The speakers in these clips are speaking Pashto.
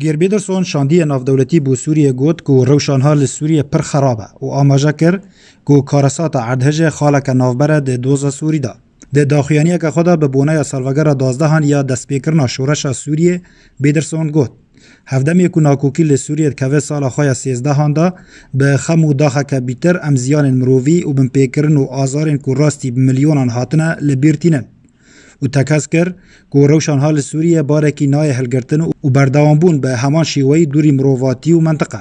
گیر بیدرسون شاندی نافدولتی بو سوریه گوت کو روشانها ل سوریه پر خرابه او آماجه کر کو کارسات عدهج خالک نافبره د دوزه سوری ده د داخیانی که خدا به بونه سرورگر 12 هان یا دستپیکرنا شورش سوریه بیدرسون گوت هفدم کو ناکوکی ل سوریه کوه سال خای 13 هان ده به خمو داخه که بیتر ام زیان مرووی او بم پیکرن او آزارن کو راستی میلیونان هاتنه ل بیرتینن و تکس کرد که روشانها له سوریه بارکی نای هلگرتن و بردوام بون به همان شیوه دوری مرواتی و منطقه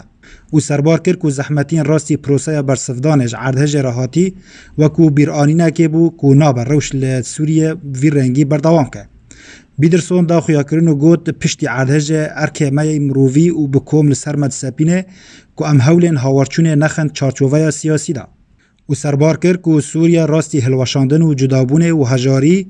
او سربار کرد که زحمتین راستی پروسه بر سفدانش عردهج راهاتی و کو بیرانینه که بو کو نابر روش له سوریه وی رنگی بردوام کرد بیدرسون دا خویاکرین و گوت پشتی عرهج ارکمه مرووی و بکوم لسرمد سپینه که ام هولین هاورچونه نخند چارچوبه سیاسی ده او سربار کرد که سوریه راستی هلوشاندن و جدابونه و هجاری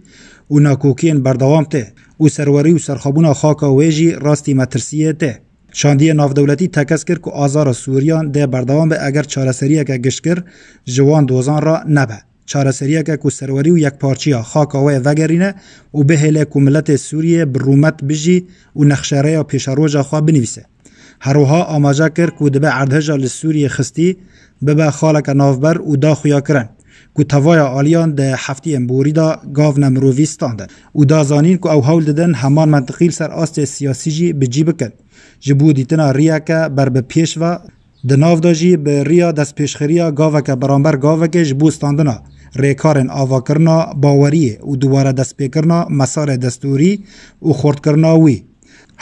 و ناکوکین بردوام ته او سروری و سرخابون خاکا ویجی راستی مترسیه ته شاندی نافدولتی تکس کرد که آزار سوریان ده بردوام به اگر چارسریه که گشت کرد جوان دوزان را نبه چارەسەریەکە که سەروەری و یەکپارچیە خاکەوەی وەگەرینە و بهێلێ کو ملەتێ سووریە بڕومەت بژی و نەخشارەیە پێشەڕۆژە خوا بنویسە هروها آماجا کر کو دبه اردهجا لسوریه خستی ببه خالک نافبر او دا خویا کرن کو توایا آلیان ده هفتی امبوری دا گاو نمرووی ستاندن او دا زانین کو او هول ددن همان منطقی سر آست سیاسی جی بجی بکن جبو دیتنا ریا که بر به پیش و د ناو دا جی به ریا دست پیشخریا گاوه که برانبر گاوه که جبو ستاندنا ریکارن آوا کرنا باوری او دوباره دست پیکرنا مسار دستوری او خورد کرنا وی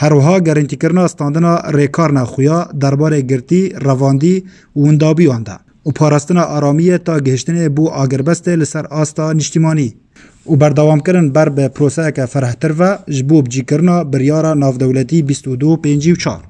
هروها گارنتیکردنا استاندنا ریکارنا خویا درباره گرتی رواندی و اندابی وانده و پاراستنا آرامیه تا گهشتن بو آگربست لسر آستا نشتیمانی و بردوام کردن بر به پروسه که فرهتر و جبوب جیکرنا بریارا نافدولتی 22 54